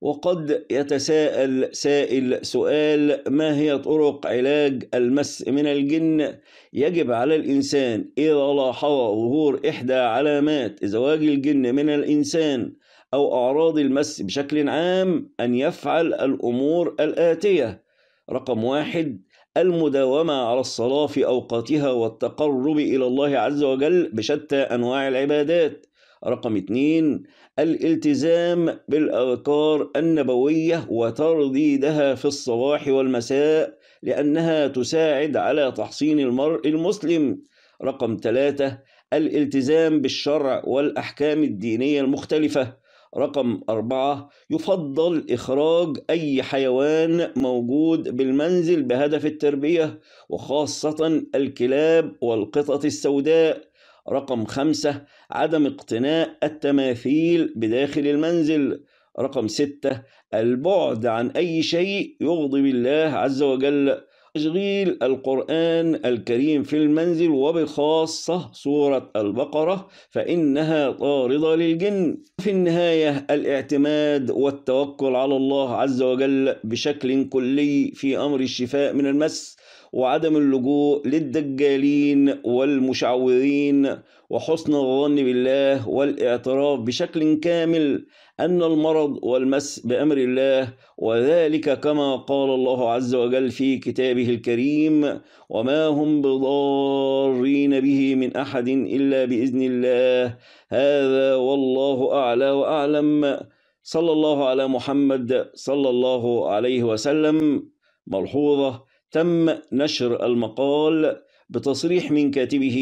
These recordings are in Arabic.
وقد يتساءل سائل سؤال ما هي طرق علاج المس من الجن يجب على الإنسان إذا لاحظ ظهور إحدى علامات زواج الجن من الإنسان أو أعراض المس بشكل عام أن يفعل الأمور الآتية رقم واحد المداومة على الصلاة في أوقاتها والتقرب إلى الله عز وجل بشتى أنواع العبادات رقم اثنين الالتزام بالأذكار النبوية وترديدها في الصباح والمساء لأنها تساعد على تحصين المرء المسلم رقم ثلاثة الالتزام بالشرع والأحكام الدينية المختلفة رقم أربعة يفضل إخراج أي حيوان موجود بالمنزل بهدف التربية وخاصة الكلاب والقطط السوداء رقم خمسة عدم اقتناء التماثيل بداخل المنزل رقم ستة البعد عن أي شيء يغضب الله عز وجل تشغيل القرآن الكريم في المنزل وبخاصة سورة البقرة فإنها طاردة للجن في النهاية الاعتماد والتوكل على الله عز وجل بشكل كلي في أمر الشفاء من المس وعدم اللجوء للدجالين والمشعوذين وحسن الظن بالله والاعتراف بشكل كامل أن المرض والمس بأمر الله وذلك كما قال الله عز وجل في كتابه الكريم وما هم بضارين به من أحد إلا بإذن الله هذا والله أعلى وأعلم صلى الله على محمد صلى الله عليه وسلم ملحوظة تم نشر المقال بتصريح من كاتبه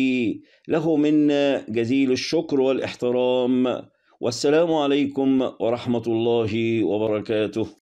له منا جزيل الشكر والاحترام والسلام عليكم ورحمة الله وبركاته